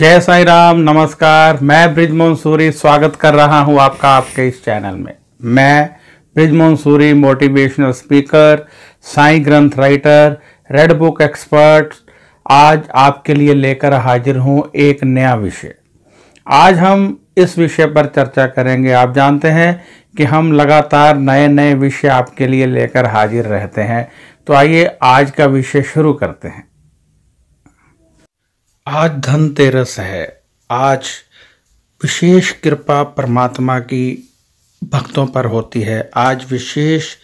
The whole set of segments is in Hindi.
जय साई राम नमस्कार मैं ब्रिज मंसूरी स्वागत कर रहा हूं आपका आपके इस चैनल में मैं ब्रिज मंसूरी मोटिवेशनल स्पीकर साई ग्रंथ राइटर रेड बुक एक्सपर्ट आज आपके लिए लेकर हाजिर हूं एक नया विषय आज हम इस विषय पर चर्चा करेंगे आप जानते हैं कि हम लगातार नए नए विषय आपके लिए लेकर हाजिर रहते हैं तो आइए आज का विषय शुरू करते हैं आज धनतेरस है आज विशेष कृपा परमात्मा की भक्तों पर होती है आज विशेष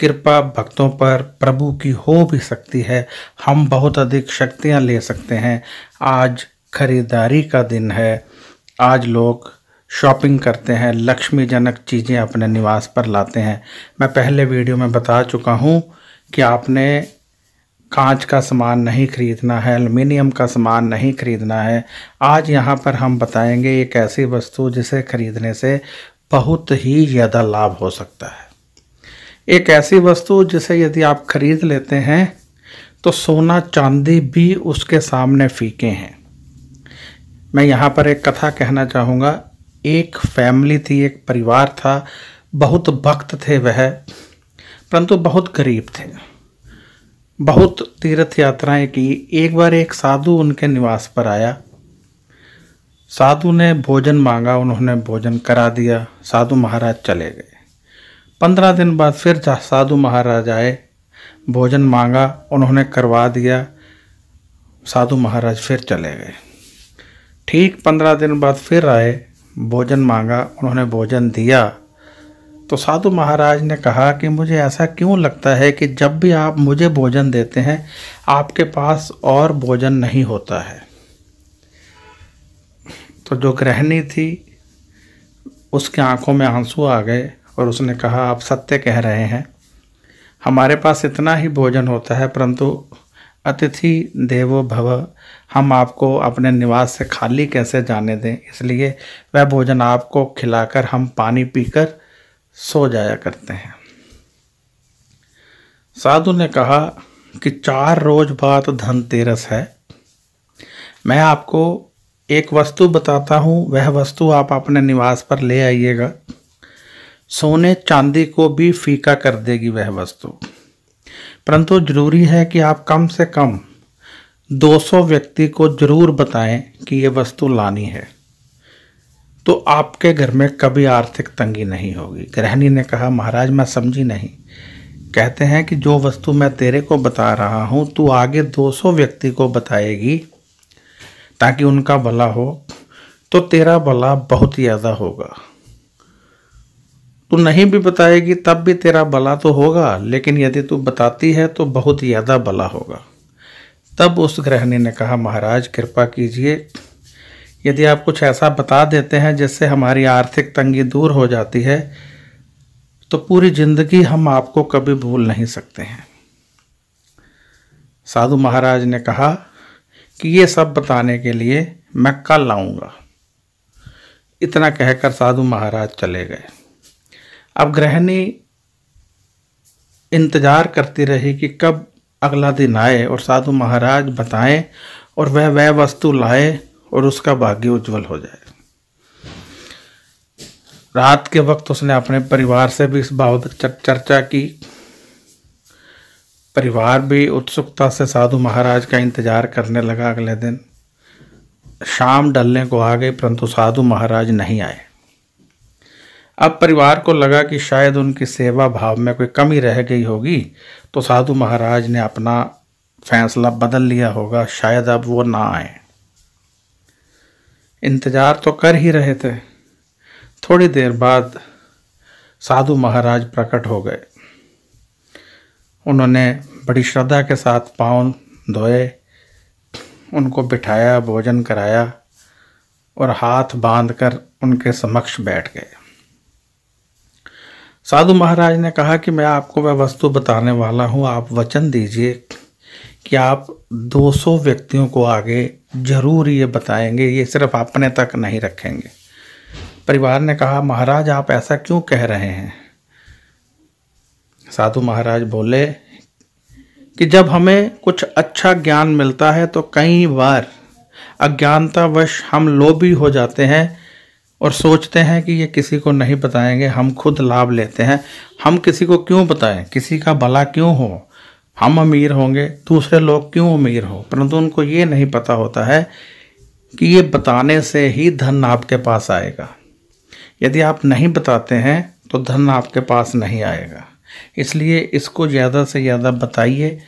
कृपा भक्तों पर प्रभु की हो भी सकती है हम बहुत अधिक शक्तियाँ ले सकते हैं आज खरीदारी का दिन है आज लोग शॉपिंग करते हैं लक्ष्मीजनक चीज़ें अपने निवास पर लाते हैं मैं पहले वीडियो में बता चुका हूँ कि आपने कांच का सामान नहीं खरीदना है एल्युमिनियम का सामान नहीं खरीदना है आज यहाँ पर हम बताएंगे एक ऐसी वस्तु जिसे खरीदने से बहुत ही ज़्यादा लाभ हो सकता है एक ऐसी वस्तु जिसे यदि आप खरीद लेते हैं तो सोना चांदी भी उसके सामने फीके हैं मैं यहाँ पर एक कथा कहना चाहूँगा एक फैमिली थी एक परिवार था बहुत भक्त थे वह परंतु बहुत गरीब थे बहुत तीर्थ यात्राएं की एक बार एक साधु उनके निवास पर आया साधु ने भोजन मांगा उन्होंने भोजन करा दिया साधु महाराज चले गए पंद्रह दिन बाद फिर साधु महाराज आए भोजन मांगा उन्होंने करवा दिया साधु महाराज फिर चले गए ठीक पंद्रह दिन बाद फिर आए भोजन मांगा उन्होंने भोजन दिया तो साधु महाराज ने कहा कि मुझे ऐसा क्यों लगता है कि जब भी आप मुझे भोजन देते हैं आपके पास और भोजन नहीं होता है तो जो गृहिणी थी उसकी आंखों में आंसू आ गए और उसने कहा आप सत्य कह रहे हैं हमारे पास इतना ही भोजन होता है परंतु अतिथि देवो भव हम आपको अपने निवास से खाली कैसे जाने दें इसलिए वह भोजन आपको खिलाकर हम पानी पीकर सो जाया करते हैं साधु ने कहा कि चार रोज बाद धनतेरस है मैं आपको एक वस्तु बताता हूँ वह वस्तु आप अपने निवास पर ले आइएगा सोने चांदी को भी फीका कर देगी वह वस्तु परंतु जरूरी है कि आप कम से कम 200 व्यक्ति को जरूर बताएं कि ये वस्तु लानी है तो आपके घर में कभी आर्थिक तंगी नहीं होगी गृहिणी ने कहा महाराज मैं समझी नहीं कहते हैं कि जो वस्तु मैं तेरे को बता रहा हूँ तू आगे 200 व्यक्ति को बताएगी ताकि उनका भला हो तो तेरा भला बहुत ज़्यादा होगा तू नहीं भी बताएगी तब भी तेरा भला तो होगा लेकिन यदि तू बताती है तो बहुत ज़्यादा भला होगा तब उस गृहिणी ने कहा महाराज कृपा कीजिए यदि आप कुछ ऐसा बता देते हैं जिससे हमारी आर्थिक तंगी दूर हो जाती है तो पूरी ज़िंदगी हम आपको कभी भूल नहीं सकते हैं साधु महाराज ने कहा कि ये सब बताने के लिए मैं कल आऊँगा इतना कहकर साधु महाराज चले गए अब गृहिणी इंतज़ार करती रही कि कब अगला दिन आए और साधु महाराज बताएं और वह वह वस्तु लाए और उसका भाग्य उज्जवल हो जाए रात के वक्त उसने अपने परिवार से भी इस बाबत चर्चा की परिवार भी उत्सुकता से साधु महाराज का इंतजार करने लगा अगले दिन शाम डलने को आ गई परंतु साधु महाराज नहीं आए अब परिवार को लगा कि शायद उनकी सेवा भाव में कोई कमी रह गई होगी तो साधु महाराज ने अपना फैसला बदल लिया होगा शायद अब वो ना आए इंतज़ार तो कर ही रहे थे थोड़ी देर बाद साधु महाराज प्रकट हो गए उन्होंने बड़ी श्रद्धा के साथ पाँव धोए उनको बिठाया भोजन कराया और हाथ बांधकर उनके समक्ष बैठ गए साधु महाराज ने कहा कि मैं आपको वह वस्तु बताने वाला हूँ आप वचन दीजिए कि आप 200 व्यक्तियों को आगे ज़रूर ये बताएंगे ये सिर्फ अपने तक नहीं रखेंगे परिवार ने कहा महाराज आप ऐसा क्यों कह रहे हैं साधु महाराज बोले कि जब हमें कुछ अच्छा ज्ञान मिलता है तो कई बार अज्ञानतावश हम लोभी हो जाते हैं और सोचते हैं कि ये किसी को नहीं बताएंगे हम खुद लाभ लेते हैं हम किसी को क्यों बताएं किसी का भला क्यों हो हम अमीर होंगे दूसरे लोग क्यों अमीर हो परंतु उनको ये नहीं पता होता है कि ये बताने से ही धन आपके पास आएगा यदि आप नहीं बताते हैं तो धन आपके पास नहीं आएगा इसलिए इसको ज़्यादा से ज़्यादा बताइए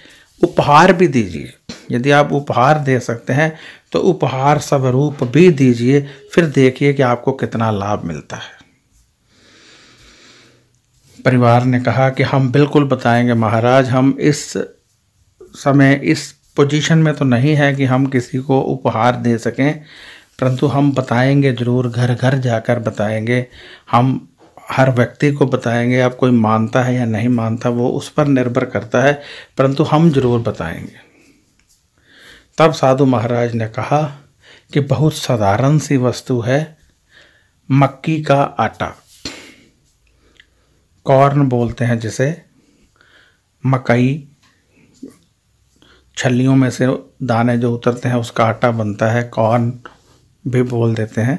उपहार भी दीजिए यदि आप उपहार दे सकते हैं तो उपहार स्वरूप भी दीजिए फिर देखिए कि आपको कितना लाभ मिलता है परिवार ने कहा कि हम बिल्कुल बताएंगे महाराज हम इस समय इस पोजीशन में तो नहीं है कि हम किसी को उपहार दे सकें परंतु हम बताएंगे ज़रूर घर घर जाकर बताएंगे हम हर व्यक्ति को बताएंगे आप कोई मानता है या नहीं मानता वो उस पर निर्भर करता है परंतु हम ज़रूर बताएंगे तब साधु महाराज ने कहा कि बहुत साधारण सी वस्तु है मक्की का आटा कॉर्न बोलते हैं जिसे मकई छलियों में से दाने जो उतरते हैं उसका आटा बनता है कॉर्न भी बोल देते हैं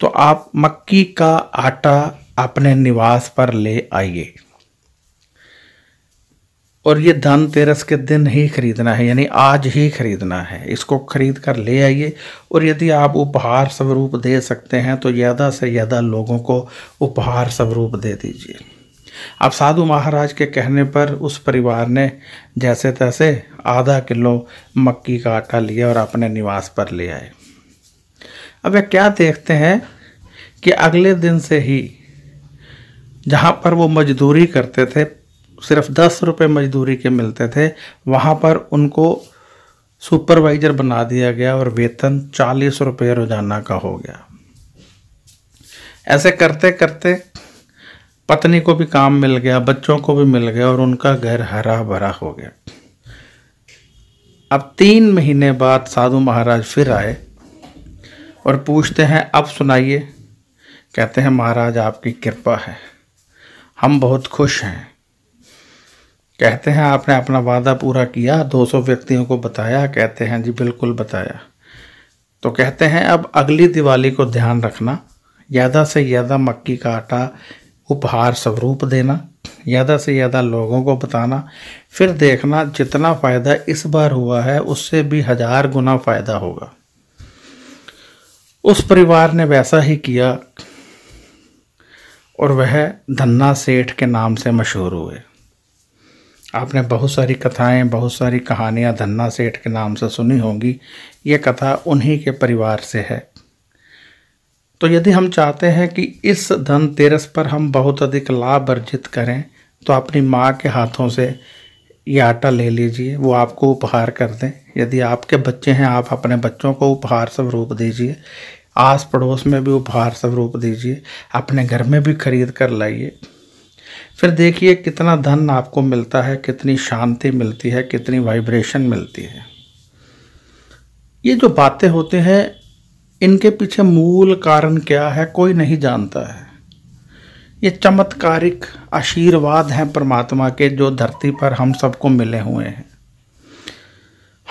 तो आप मक्की का आटा अपने निवास पर ले आइए और ये धनतेरस के दिन ही खरीदना है यानी आज ही खरीदना है इसको खरीद कर ले आइए और यदि आप उपहार स्वरूप दे सकते हैं तो ज़्यादा से ज़्यादा लोगों को उपहार स्वरूप दे दीजिए अब साधु महाराज के कहने पर उस परिवार ने जैसे तैसे आधा किलो मक्की का आटा लिया और अपने निवास पर ले आए अब वे क्या देखते हैं कि अगले दिन से ही जहाँ पर वो मजदूरी करते थे सिर्फ दस रुपये मजदूरी के मिलते थे वहाँ पर उनको सुपरवाइज़र बना दिया गया और वेतन चालीस रुपये रोज़ाना का हो गया ऐसे करते करते पत्नी को भी काम मिल गया बच्चों को भी मिल गया और उनका घर हरा भरा हो गया अब तीन महीने बाद साधु महाराज फिर आए और पूछते हैं अब सुनाइए कहते हैं महाराज आपकी कृपा है हम बहुत खुश हैं कहते हैं आपने अपना वादा पूरा किया 200 व्यक्तियों को बताया कहते हैं जी बिल्कुल बताया तो कहते हैं अब अगली दिवाली को ध्यान रखना ज़्यादा से ज़्यादा मक्की का आटा उपहार स्वरूप देना ज़्यादा से ज़्यादा लोगों को बताना फिर देखना जितना फ़ायदा इस बार हुआ है उससे भी हज़ार गुना फ़ायदा होगा उस परिवार ने वैसा ही किया और वह धन्ना सेठ के नाम से मशहूर हुए आपने बहुत सारी कथाएं बहुत सारी कहानियां धन्ना सेठ के नाम से सुनी होंगी ये कथा उन्हीं के परिवार से है तो यदि हम चाहते हैं कि इस धनतेरस पर हम बहुत अधिक लाभ अर्जित करें तो अपनी माँ के हाथों से ये आटा ले लीजिए वो आपको उपहार कर दें यदि आपके बच्चे हैं आप अपने बच्चों को उपहार स्वरूप दीजिए आस पड़ोस में भी उपहार स्वरूप दीजिए अपने घर में भी खरीद कर लाइए फिर देखिए कितना धन आपको मिलता है कितनी शांति मिलती है कितनी वाइब्रेशन मिलती है ये जो बातें होते हैं इनके पीछे मूल कारण क्या है कोई नहीं जानता है ये चमत्कारिक आशीर्वाद हैं परमात्मा के जो धरती पर हम सबको मिले हुए हैं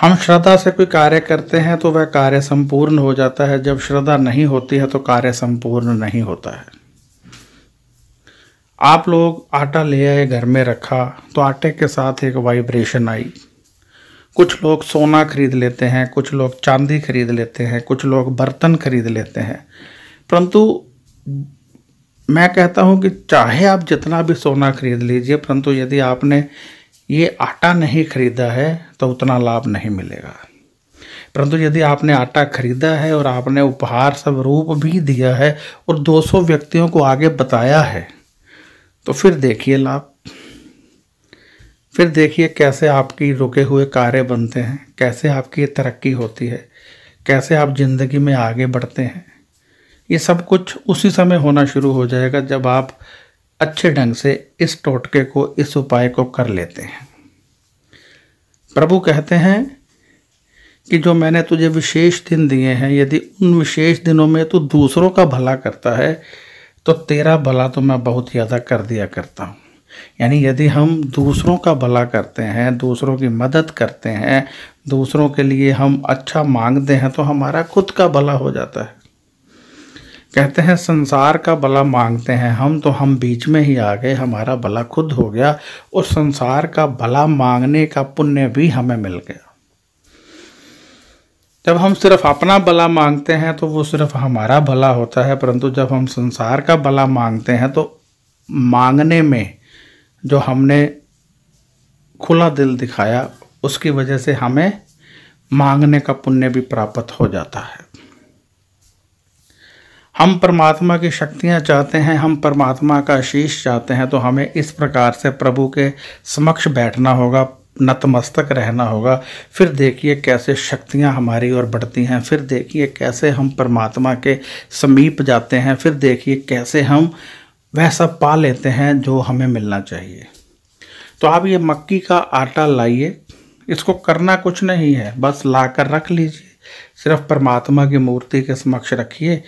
हम श्रद्धा से कोई कार्य करते हैं तो वह कार्य संपूर्ण हो जाता है जब श्रद्धा नहीं होती है तो कार्य संपूर्ण नहीं होता है आप लोग आटा ले आए घर में रखा तो आटे के साथ एक वाइब्रेशन आई कुछ लोग सोना खरीद लेते हैं कुछ लोग चांदी खरीद लेते हैं कुछ लोग बर्तन खरीद लेते हैं परंतु मैं कहता हूँ कि चाहे आप जितना भी सोना खरीद लीजिए परंतु यदि आपने ये आटा नहीं खरीदा है तो उतना लाभ नहीं मिलेगा परंतु यदि आपने आटा खरीदा है और आपने उपहार स्वरूप भी दिया है और 200 व्यक्तियों को आगे बताया है तो फिर देखिए लाभ फिर देखिए कैसे आपकी रुके हुए कार्य बनते हैं कैसे आपकी तरक्की होती है कैसे आप ज़िंदगी में आगे बढ़ते हैं ये सब कुछ उसी समय होना शुरू हो जाएगा जब आप अच्छे ढंग से इस टोटके को इस उपाय को कर लेते हैं प्रभु कहते हैं कि जो मैंने तुझे विशेष दिन दिए हैं यदि उन विशेष दिनों में तू दूसरों का भला करता है तो तेरा भला तो मैं बहुत ज़्यादा कर दिया करता हूँ यानी यदि हम दूसरों का भला करते हैं दूसरों की मदद करते हैं दूसरों के लिए हम अच्छा मांगते हैं तो हमारा खुद का भला हो जाता है कहते हैं संसार का भला मांगते हैं हम तो हम बीच में ही आ गए हमारा भला खुद हो गया और संसार का भला मांगने का पुण्य भी हमें मिल गया जब हम सिर्फ अपना भला मांगते हैं तो वो सिर्फ हमारा भला होता है परंतु जब हम संसार का भला मांगते हैं तो मांगने में जो हमने खुला दिल दिखाया उसकी वजह से हमें मांगने का पुण्य भी प्राप्त हो जाता है हम परमात्मा की शक्तियाँ चाहते हैं हम परमात्मा का शीश चाहते हैं तो हमें इस प्रकार से प्रभु के समक्ष बैठना होगा नतमस्तक रहना होगा फिर देखिए कैसे शक्तियाँ हमारी ओर बढ़ती हैं फिर देखिए कैसे हम परमात्मा के समीप जाते हैं फिर देखिए कैसे हम वह सब पा लेते हैं जो हमें मिलना चाहिए तो आप ये मक्की का आटा लाइए इसको करना कुछ नहीं है बस ला कर रख लीजिए सिर्फ परमात्मा की मूर्ति के समक्ष रखिए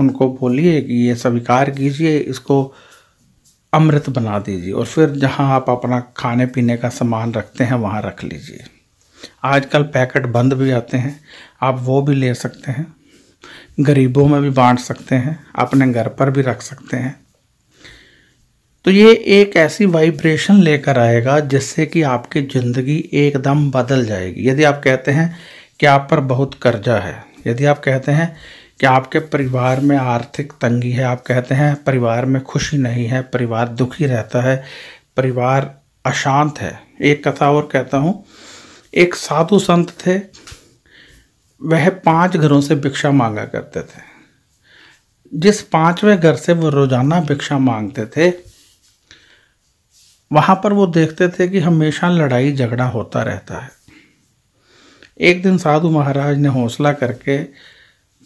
उनको बोलिए कि ये स्वीकार कीजिए इसको अमृत बना दीजिए और फिर जहाँ आप अपना खाने पीने का सामान रखते हैं वहाँ रख लीजिए आजकल पैकेट बंद भी आते हैं आप वो भी ले सकते हैं गरीबों में भी बांट सकते हैं अपने घर पर भी रख सकते हैं तो ये एक ऐसी वाइब्रेशन लेकर आएगा जिससे कि आपकी ज़िंदगी एकदम बदल जाएगी यदि आप कहते हैं कि आप पर बहुत कर्जा है यदि आप कहते हैं कि आपके परिवार में आर्थिक तंगी है आप कहते हैं परिवार में खुशी नहीं है परिवार दुखी रहता है परिवार अशांत है एक कथा और कहता हूँ एक साधु संत थे वह पांच घरों से भिक्षा मांगा करते थे जिस पांचवें घर से वो रोज़ाना भिक्षा मांगते थे वहाँ पर वो देखते थे कि हमेशा लड़ाई झगड़ा होता रहता है एक दिन साधु महाराज ने हौसला करके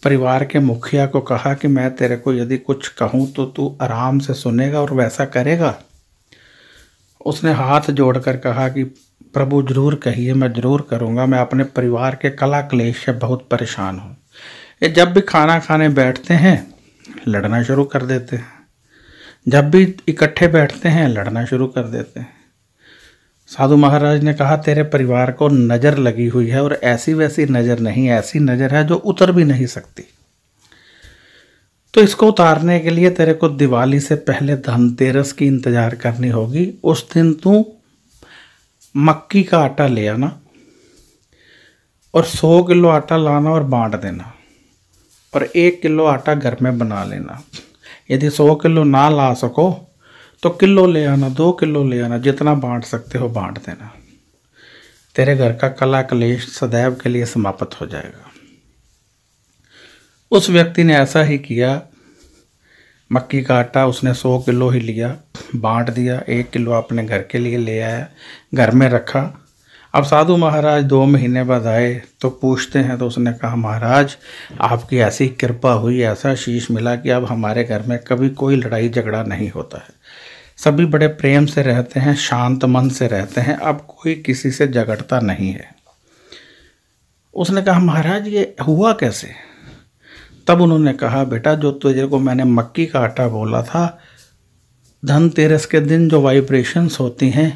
परिवार के मुखिया को कहा कि मैं तेरे को यदि कुछ कहूँ तो तू आराम से सुनेगा और वैसा करेगा उसने हाथ जोड़कर कहा कि प्रभु जरूर कहिए मैं जरूर करूँगा मैं अपने परिवार के कला क्लेश से बहुत परेशान हूँ ये जब भी खाना खाने बैठते हैं लड़ना शुरू कर देते हैं जब भी इकट्ठे बैठते हैं लड़ना शुरू कर देते हैं साधु महाराज ने कहा तेरे परिवार को नज़र लगी हुई है और ऐसी वैसी नज़र नहीं ऐसी नज़र है जो उतर भी नहीं सकती तो इसको उतारने के लिए तेरे को दिवाली से पहले धनतेरस की इंतज़ार करनी होगी उस दिन तू मक्की का आटा ले आना और सौ किलो आटा लाना और बांट देना और एक किलो आटा घर में बना लेना यदि सौ किलो ना ला सको तो किलो ले आना दो किलो ले आना जितना बांट सकते हो बांट देना तेरे घर का कला कलेश सदैव के लिए समाप्त हो जाएगा उस व्यक्ति ने ऐसा ही किया मक्की का आटा उसने सौ किलो ही लिया बांट दिया एक किलो अपने घर के लिए ले आया घर में रखा अब साधु महाराज दो महीने बाद आए तो पूछते हैं तो उसने कहा महाराज आपकी ऐसी कृपा हुई ऐसा शीश मिला कि अब हमारे घर में कभी कोई लड़ाई झगड़ा नहीं होता है सभी बड़े प्रेम से रहते हैं शांत मन से रहते हैं अब कोई किसी से झगड़ता नहीं है उसने कहा महाराज ये हुआ कैसे तब उन्होंने कहा बेटा जो तुझे को मैंने मक्की का आटा बोला था धनतेरस के दिन जो वाइब्रेशंस होती हैं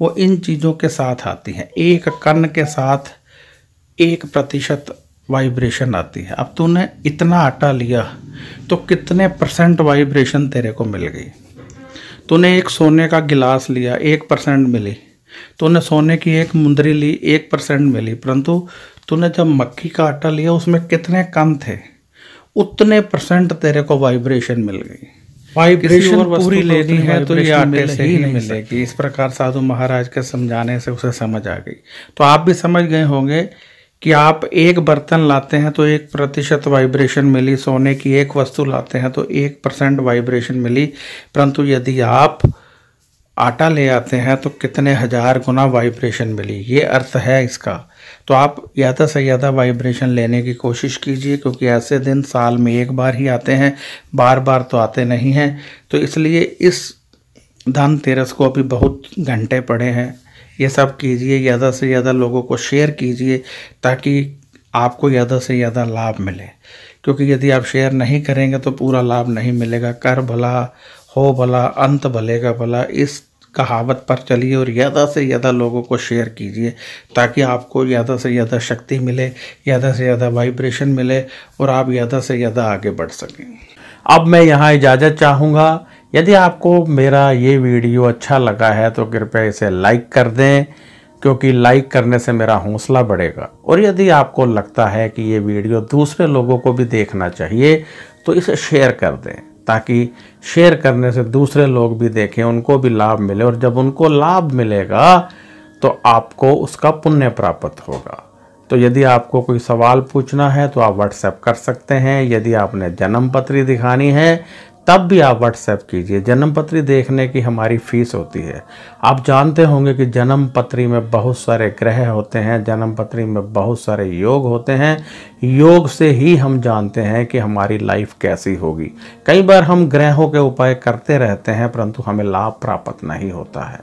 वो इन चीज़ों के साथ आती हैं एक कन के साथ एक प्रतिशत वाइब्रेशन आती है अब तूने इतना आटा लिया तो कितने परसेंट वाइब्रेशन तेरे को मिल गई तूने एक सोने का गिलास लिया एक परसेंट मिली तूने सोने की एक मुंदरी ली एक परसेंट मिली परंतु तूने जब मक्खी का आटा लिया उसमें कितने कम थे उतने परसेंट तेरे को वाइब्रेशन मिल गई वाइब्रेशन पूरी लेनी है तो ये आटे से ही मिलेगी इस प्रकार साधु महाराज के समझाने से उसे समझ आ गई तो आप भी समझ गए होंगे कि आप एक बर्तन लाते हैं तो एक प्रतिशत वाइब्रेशन मिली सोने की एक वस्तु लाते हैं तो एक परसेंट वाइब्रेशन मिली परंतु यदि आप आटा ले आते हैं तो कितने हजार गुना वाइब्रेशन मिली ये अर्थ है इसका तो आप ज़्यादा से ज़्यादा वाइब्रेशन लेने की कोशिश कीजिए क्योंकि ऐसे दिन साल में एक बार ही आते हैं बार बार तो आते नहीं हैं तो इसलिए इस धनतेरस को अभी बहुत घंटे पड़े हैं ये सब कीजिए ज़्यादा से ज़्यादा लोगों को शेयर कीजिए ताकि आपको ज़्यादा से ज़्यादा लाभ मिले क्योंकि यदि आप शेयर नहीं करेंगे तो पूरा लाभ नहीं मिलेगा कर भला हो भला अंत भले का भला इस कहावत पर चलिए और ज़्यादा से ज़्यादा लोगों को शेयर कीजिए ताकि आपको ज़्यादा से ज़्यादा शक्ति मिले ज़्यादा से ज़्यादा वाइब्रेशन मिले और आप ज़्यादा से ज़्यादा आगे बढ़ सकें अब मैं यहाँ इजाज़त चाहूँगा यदि आपको मेरा ये वीडियो अच्छा लगा है तो कृपया इसे लाइक कर दें क्योंकि लाइक करने से मेरा हौसला बढ़ेगा और यदि आपको लगता है कि ये वीडियो दूसरे लोगों को भी देखना चाहिए तो इसे शेयर कर दें ताकि शेयर करने से दूसरे लोग भी देखें उनको भी लाभ मिले और जब उनको लाभ मिलेगा तो आपको उसका पुण्य प्राप्त होगा तो यदि आपको कोई सवाल पूछना है तो आप व्हाट्सएप कर सकते हैं यदि आपने जन्म पत्री दिखानी है तब भी आप व्हाट्सएप कीजिए जन्म पत्री देखने की हमारी फ़ीस होती है आप जानते होंगे कि जन्म पत्री में बहुत सारे ग्रह होते हैं जन्म पत्री में बहुत सारे योग होते हैं योग से ही हम जानते हैं कि हमारी लाइफ कैसी होगी कई बार हम ग्रहों के उपाय करते रहते हैं परंतु हमें लाभ प्राप्त नहीं होता है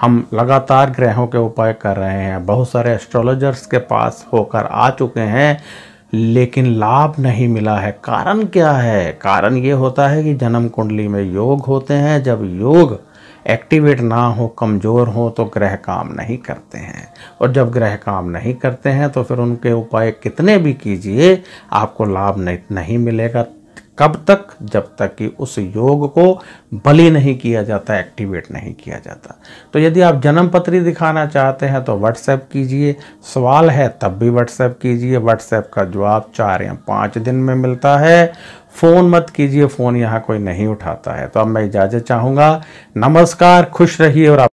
हम लगातार ग्रहों के उपाय कर रहे हैं बहुत सारे एस्ट्रोलॉजर्स के पास होकर आ चुके हैं लेकिन लाभ नहीं मिला है कारण क्या है कारण ये होता है कि जन्म कुंडली में योग होते हैं जब योग एक्टिवेट ना हो कमज़ोर हो तो ग्रह काम नहीं करते हैं और जब ग्रह काम नहीं करते हैं तो फिर उनके उपाय कितने भी कीजिए आपको लाभ नहीं मिलेगा कब तक जब तक कि उस योग को बलि नहीं किया जाता एक्टिवेट नहीं किया जाता तो यदि आप जन्म पत्री दिखाना चाहते हैं तो व्हाट्सएप कीजिए सवाल है तब भी व्हाट्सएप कीजिए व्हाट्सएप का जवाब चार या पाँच दिन में मिलता है फ़ोन मत कीजिए फ़ोन यहाँ कोई नहीं उठाता है तो अब मैं इजाज़त चाहूँगा नमस्कार खुश रहिए और आप